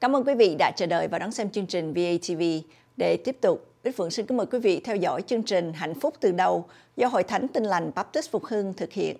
Cảm ơn quý vị đã chờ đợi và đón xem chương trình VATV. Để tiếp tục, Bích Phượng xin kính mời quý vị theo dõi chương trình Hạnh phúc từ đầu do Hội Thánh Tinh lành Baptist Phục Hưng thực hiện.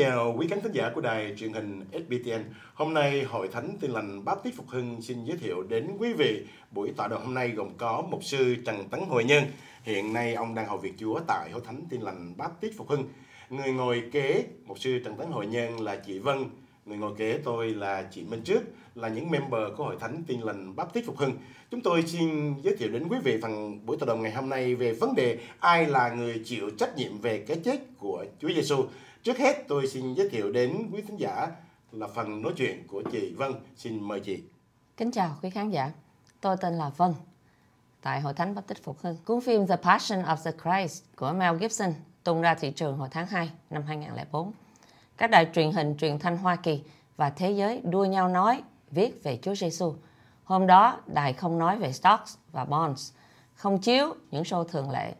chào quý khán thính giả của đài truyền hình SBTN. Hôm nay Hội Thánh Tin lành Báp Tít Phục Hưng xin giới thiệu đến quý vị buổi tọa đàm hôm nay gồm có mục sư Trần Tấn Hội Nhân. Hiện nay ông đang hầu việc Chúa tại Hội Thánh Tin lành Báp Tít Phục Hưng. Người ngồi kế mục sư Trần Tấn Hội Nhân là chị Vân, người ngồi kế tôi là chị Minh Trước là những member của Hội Thánh Tin lành Báp Tít Phục Hưng. Chúng tôi xin giới thiệu đến quý vị phần buổi tọa đàm ngày hôm nay về vấn đề ai là người chịu trách nhiệm về cái chết của Chúa Giêsu. Trước hết tôi xin giới thiệu đến quý khán giả là phần nói chuyện của chị Vân. Xin mời chị. Kính chào quý khán giả. Tôi tên là Vân. Tại Hội Thánh Baptist Tích Phục Hưng, cuốn phim The Passion of the Christ của Mel Gibson tung ra thị trường hồi tháng 2 năm 2004. Các đài truyền hình truyền thanh Hoa Kỳ và thế giới đua nhau nói, viết về Chúa Giêsu. Hôm đó, đài không nói về stocks và bonds, không chiếu những show thường lệ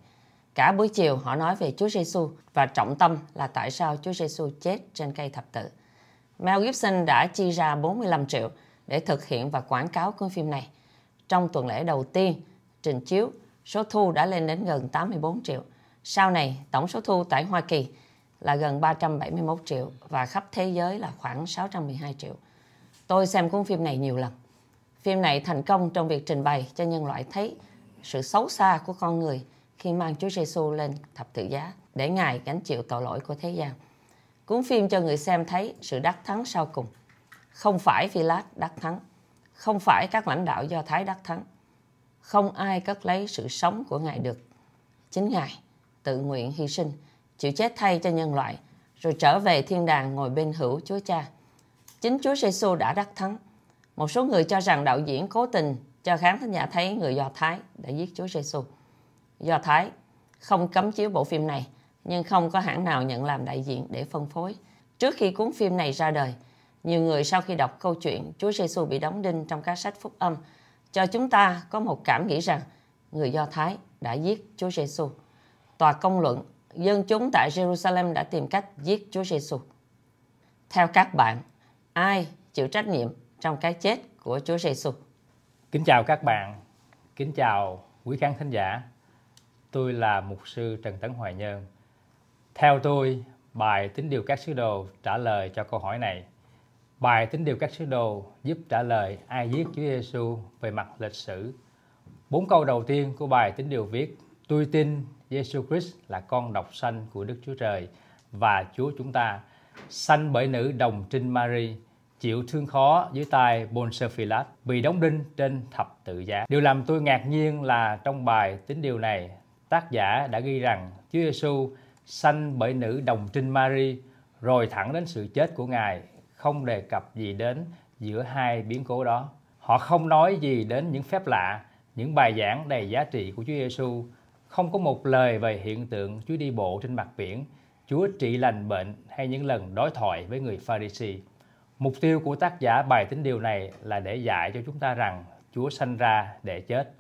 Cả buổi chiều họ nói về Chúa Giêsu và trọng tâm là tại sao Chúa Giêsu chết trên cây thập tự. Mel Gibson đã chi ra 45 triệu để thực hiện và quảng cáo cuốn phim này. Trong tuần lễ đầu tiên trình chiếu, số thu đã lên đến gần 84 triệu. Sau này, tổng số thu tại Hoa Kỳ là gần 371 triệu và khắp thế giới là khoảng 612 triệu. Tôi xem cuốn phim này nhiều lần. Phim này thành công trong việc trình bày cho nhân loại thấy sự xấu xa của con người – khi mang Chúa Giêsu lên thập tự giá để Ngài gánh chịu tội lỗi của thế gian. Cuốn phim cho người xem thấy sự đắc thắng sau cùng. Không phải Phi Lát đắc thắng, không phải các lãnh đạo Do Thái đắc thắng. Không ai cất lấy sự sống của Ngài được. Chính Ngài tự nguyện hy sinh, chịu chết thay cho nhân loại, rồi trở về thiên đàng ngồi bên hữu Chúa Cha. Chính Chúa Giêsu đã đắc thắng. Một số người cho rằng đạo diễn cố tình cho khán thính giả thấy người Do Thái đã giết Chúa Giêsu. xu Do Thái không cấm chiếu bộ phim này, nhưng không có hãng nào nhận làm đại diện để phân phối. Trước khi cuốn phim này ra đời, nhiều người sau khi đọc câu chuyện Chúa Giêsu bị đóng đinh trong các sách phúc âm, cho chúng ta có một cảm nghĩ rằng người Do Thái đã giết Chúa Giêsu. Tòa công luận, dân chúng tại Jerusalem đã tìm cách giết Chúa Giêsu. Theo các bạn, ai chịu trách nhiệm trong cái chết của Chúa Giêsu? Kính chào các bạn, kính chào quý khán thính giả. Tôi là mục sư Trần Tấn Hoài Nhân. Theo tôi, bài tính điều các sứ đồ trả lời cho câu hỏi này. Bài tính điều các sứ đồ giúp trả lời ai giết Chúa Giêsu về mặt lịch sử. Bốn câu đầu tiên của bài tính điều viết: Tôi tin Giêsu Christ là con độc sanh của Đức Chúa Trời và Chúa chúng ta, sanh bởi nữ đồng trinh Mary, chịu thương khó dưới tay Pontius Pilate, bị đóng đinh trên thập tự giá. Điều làm tôi ngạc nhiên là trong bài tính điều này tác giả đã ghi rằng Chúa Giêsu sanh bởi nữ đồng trinh Mary rồi thẳng đến sự chết của Ngài, không đề cập gì đến giữa hai biến cố đó. Họ không nói gì đến những phép lạ, những bài giảng đầy giá trị của Chúa Giêsu, không có một lời về hiện tượng Chúa đi bộ trên mặt biển, Chúa trị lành bệnh hay những lần đối thoại với người Pharisee. Mục tiêu của tác giả bài tính điều này là để dạy cho chúng ta rằng Chúa sanh ra để chết.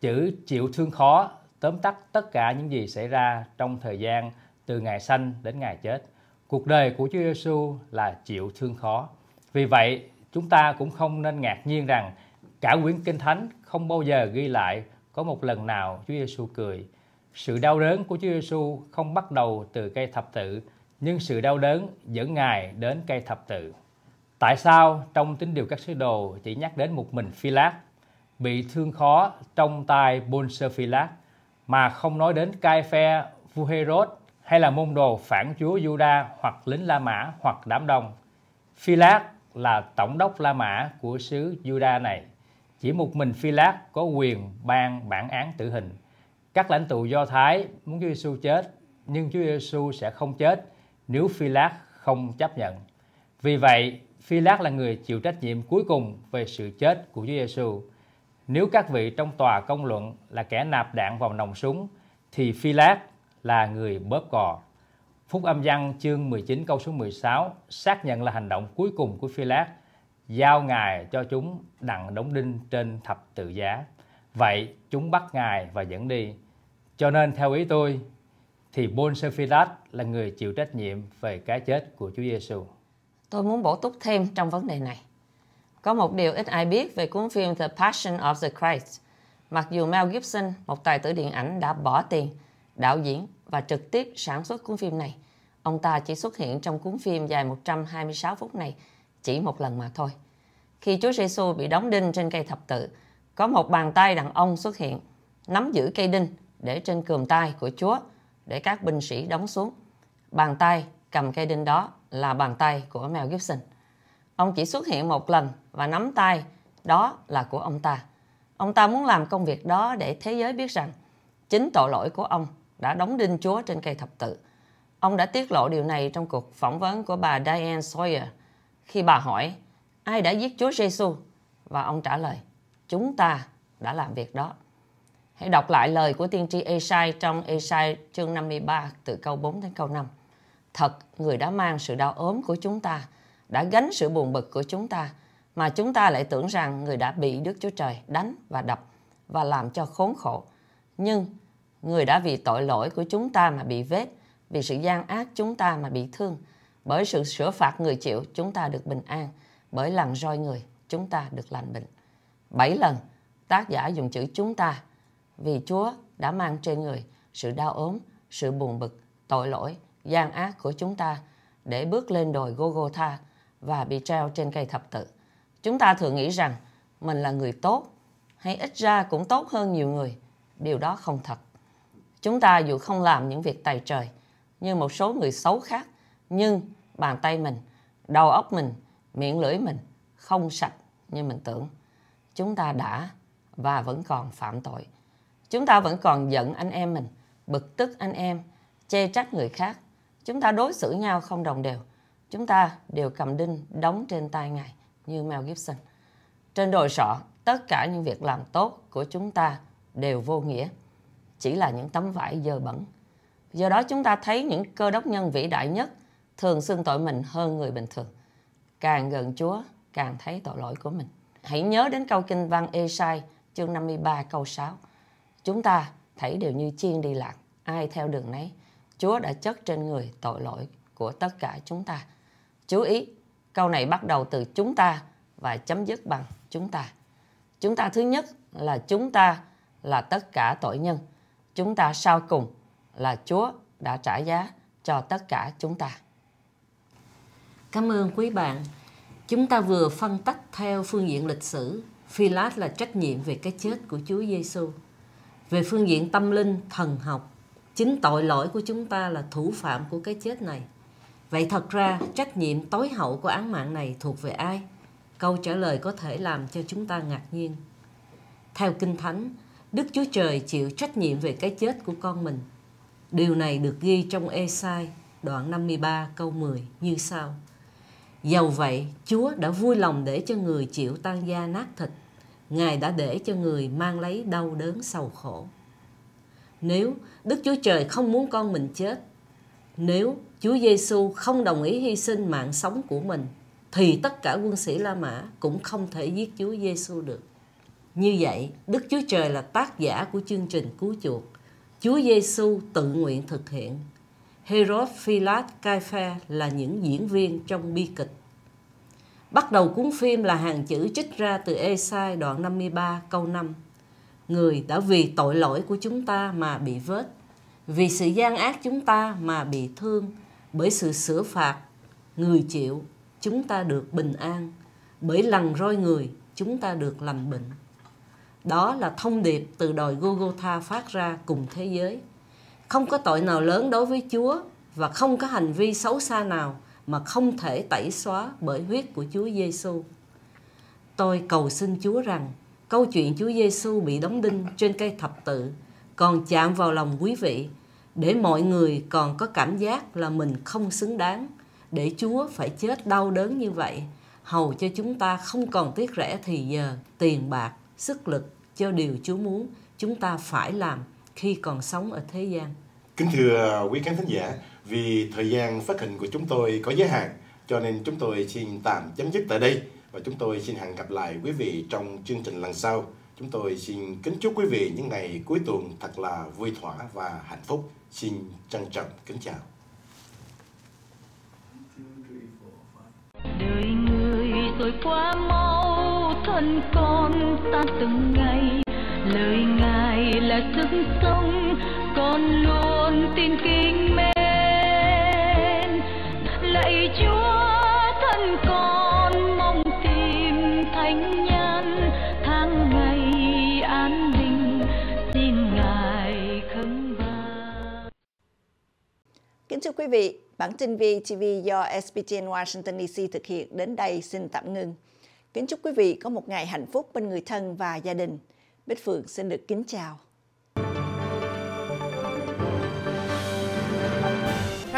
Chữ chịu thương khó tóm tắt tất cả những gì xảy ra trong thời gian từ ngày sanh đến ngày chết. Cuộc đời của Chúa Giêsu là chịu thương khó. Vì vậy, chúng ta cũng không nên ngạc nhiên rằng cả quyển Kinh Thánh không bao giờ ghi lại có một lần nào Chúa Giêsu cười. Sự đau đớn của Chúa Giêsu không bắt đầu từ cây thập tự, nhưng sự đau đớn dẫn Ngài đến cây thập tự. Tại sao trong tín điều các sứ đồ chỉ nhắc đến một mình Phi Lát, bị thương khó trong tay Bôn Sơ Phi Lát, mà không nói đến Caife, vua Herod hay là môn đồ phản chúa Juda hoặc lính La Mã hoặc đám đông. Phi là tổng đốc La Mã của xứ Juda này. Chỉ một mình Phi có quyền ban bản án tử hình. Các lãnh tụ Do Thái muốn Chúa Giêsu chết, nhưng Chúa Giêsu sẽ không chết nếu Phi không chấp nhận. Vì vậy, Phi là người chịu trách nhiệm cuối cùng về sự chết của Chúa Giêsu. Nếu các vị trong tòa công luận là kẻ nạp đạn vào nòng súng, thì Phi Lát là người bóp cò. Phúc âm văn chương 19 câu số 16 xác nhận là hành động cuối cùng của Phi Lát, giao ngài cho chúng đặng đóng đinh trên thập tự giá. Vậy chúng bắt ngài và dẫn đi. Cho nên theo ý tôi thì Pontius Pilat là người chịu trách nhiệm về cái chết của Chúa Giêsu. Tôi muốn bổ túc thêm trong vấn đề này. Có một điều ít ai biết về cuốn phim The Passion of the Christ. Mặc dù Mel Gibson, một tài tử điện ảnh đã bỏ tiền, đạo diễn và trực tiếp sản xuất cuốn phim này, ông ta chỉ xuất hiện trong cuốn phim dài 126 phút này chỉ một lần mà thôi. Khi Chúa Giêsu bị đóng đinh trên cây thập tự, có một bàn tay đàn ông xuất hiện, nắm giữ cây đinh để trên cườm tay của Chúa để các binh sĩ đóng xuống. Bàn tay cầm cây đinh đó là bàn tay của Mel Gibson. Ông chỉ xuất hiện một lần và nắm tay, đó là của ông ta. Ông ta muốn làm công việc đó để thế giới biết rằng chính tội lỗi của ông đã đóng đinh Chúa trên cây thập tự. Ông đã tiết lộ điều này trong cuộc phỏng vấn của bà Diane Sawyer khi bà hỏi ai đã giết Chúa Giêsu và ông trả lời chúng ta đã làm việc đó. Hãy đọc lại lời của tiên tri Esai trong Esai chương 53 từ câu 4 đến câu 5. Thật, người đã mang sự đau ốm của chúng ta đã gánh sự buồn bực của chúng ta, mà chúng ta lại tưởng rằng người đã bị Đức Chúa Trời đánh và đập và làm cho khốn khổ. Nhưng người đã vì tội lỗi của chúng ta mà bị vết, vì sự gian ác chúng ta mà bị thương. Bởi sự sửa phạt người chịu, chúng ta được bình an. Bởi làm roi người, chúng ta được lành bệnh. Bảy lần, tác giả dùng chữ chúng ta vì Chúa đã mang trên người sự đau ốm, sự buồn bực, tội lỗi, gian ác của chúng ta để bước lên đồi gô và bị treo trên cây thập tự. Chúng ta thường nghĩ rằng mình là người tốt, hay ít ra cũng tốt hơn nhiều người. Điều đó không thật. Chúng ta dù không làm những việc tài trời như một số người xấu khác, nhưng bàn tay mình, đầu óc mình, miệng lưỡi mình không sạch như mình tưởng. Chúng ta đã và vẫn còn phạm tội. Chúng ta vẫn còn giận anh em mình, bực tức anh em, chê trách người khác. Chúng ta đối xử nhau không đồng đều Chúng ta đều cầm đinh đóng trên tay Ngài như Mel Gibson. Trên đồi sọ, tất cả những việc làm tốt của chúng ta đều vô nghĩa, chỉ là những tấm vải dơ bẩn. Do đó chúng ta thấy những cơ đốc nhân vĩ đại nhất thường xưng tội mình hơn người bình thường. Càng gần Chúa, càng thấy tội lỗi của mình. Hãy nhớ đến câu kinh văn Esai chương 53 câu 6. Chúng ta thấy đều như chiên đi lạc, ai theo đường nấy. Chúa đã chất trên người tội lỗi của tất cả chúng ta. Chú ý, câu này bắt đầu từ chúng ta và chấm dứt bằng chúng ta. Chúng ta thứ nhất là chúng ta là tất cả tội nhân. Chúng ta sau cùng là Chúa đã trả giá cho tất cả chúng ta. Cảm ơn quý bạn. Chúng ta vừa phân tách theo phương diện lịch sử, Philat là trách nhiệm về cái chết của Chúa Giêsu. Về phương diện tâm linh, thần học, chính tội lỗi của chúng ta là thủ phạm của cái chết này. Vậy thật ra trách nhiệm tối hậu của án mạng này thuộc về ai? Câu trả lời có thể làm cho chúng ta ngạc nhiên. Theo Kinh Thánh, Đức Chúa Trời chịu trách nhiệm về cái chết của con mình. Điều này được ghi trong Esai đoạn 53 câu 10 như sau. Dầu vậy, Chúa đã vui lòng để cho người chịu tan gia nát thịt. Ngài đã để cho người mang lấy đau đớn sầu khổ. Nếu Đức Chúa Trời không muốn con mình chết, nếu Chúa Giêsu không đồng ý hy sinh mạng sống của mình thì tất cả quân sĩ La Mã cũng không thể giết Chúa Giêsu được. Như vậy, Đức Chúa Trời là tác giả của chương trình cứu chuộc. Chúa Giêsu tự nguyện thực hiện. Herod, Philat, Caiapha là những diễn viên trong bi kịch. Bắt đầu cuốn phim là hàng chữ trích ra từ Esai đoạn 53 câu 5. Người đã vì tội lỗi của chúng ta mà bị vết vì sự gian ác chúng ta mà bị thương bởi sự sửa phạt người chịu chúng ta được bình an bởi lần roi người chúng ta được lành bệnh đó là thông điệp từ đồi Gogotha phát ra cùng thế giới không có tội nào lớn đối với Chúa và không có hành vi xấu xa nào mà không thể tẩy xóa bởi huyết của Chúa Giêsu. Tôi cầu xin Chúa rằng câu chuyện Chúa Giêsu bị đóng đinh trên cây thập tự còn chạm vào lòng quý vị để mọi người còn có cảm giác là mình không xứng đáng để Chúa phải chết đau đớn như vậy hầu cho chúng ta không còn tiếc rẻ thì giờ tiền bạc sức lực cho điều Chúa muốn chúng ta phải làm khi còn sống ở thế gian. Kính thưa à, quý khán thính giả, vì thời gian phát hình của chúng tôi có giới hạn cho nên chúng tôi xin tạm chấm dứt tại đây và chúng tôi xin hẹn gặp lại quý vị trong chương trình lần sau. Chúng tôi xin kính chúc quý vị những ngày cuối tuần thật là vui thỏa và hạnh phúc. Xin trân trọng kính chào. Đời người rồi quá mau thân con ta từng ngày lời ngài là sức sống con luôn tin kính mến lạy chúa quý vị, bản tin VTV do SBTN Washington DC thực hiện đến đây xin tạm ngưng. Kính chúc quý vị có một ngày hạnh phúc bên người thân và gia đình. Bích Phượng xin được kính chào.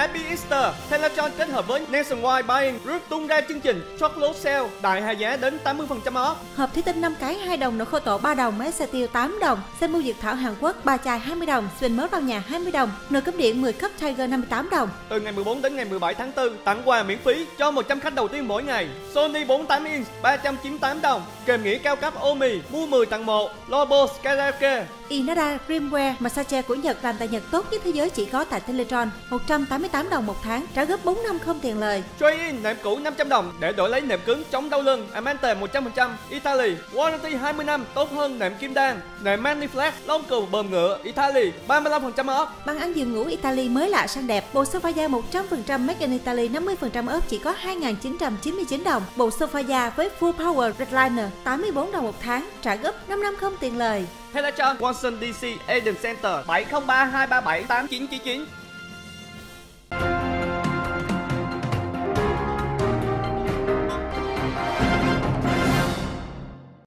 Happy Easter, Peloton kết hợp với Nationwide Buying Group tung ra chương trình chốt lố sale đại hạ giá đến 80% off. Hộp thủy tinh 5 cái 2 đồng, nồi khô tổ 3 đồng, máy xà tiêu 8 đồng, xe mua diệt thảo Hàn Quốc 3 chai 20 đồng, xuyên mới vào nhà 20 đồng, nồi cúp điện 10 cấp Tiger 58 đồng. Từ ngày 14 đến ngày 17 tháng 4, tặng quà miễn phí cho 100 khách đầu tiên mỗi ngày. Sony 48 inch 398 đồng, kèm nghỉ cao cấp Omi mua 10 tặng 1, Lobo Karaoke. Inara Dreamwear, massage của Nhật làm tại Nhật tốt nhất thế giới chỉ có tại Teletron 188 8 đồng một tháng, trả góp 4 năm không tiền lời. Trade in nệm cũ 500 đồng để đổi lấy nệm cứng chống đau lưng Amante 100% Italy, warranty 20 năm tốt hơn nệm kim đan, nệm Maniflex lông cừu bơm ngựa Italy 35% off. Bằng ăn giường ngủ Italy mới lạ sang đẹp, bộ sofa da 100% Made in Italy 50% off chỉ có 2.999 đồng. Bộ sofa da với full power recliner 84 đồng một tháng, trả góp 5 năm không tiền lời. Teletron Watson DC Eden Center 703 237 8999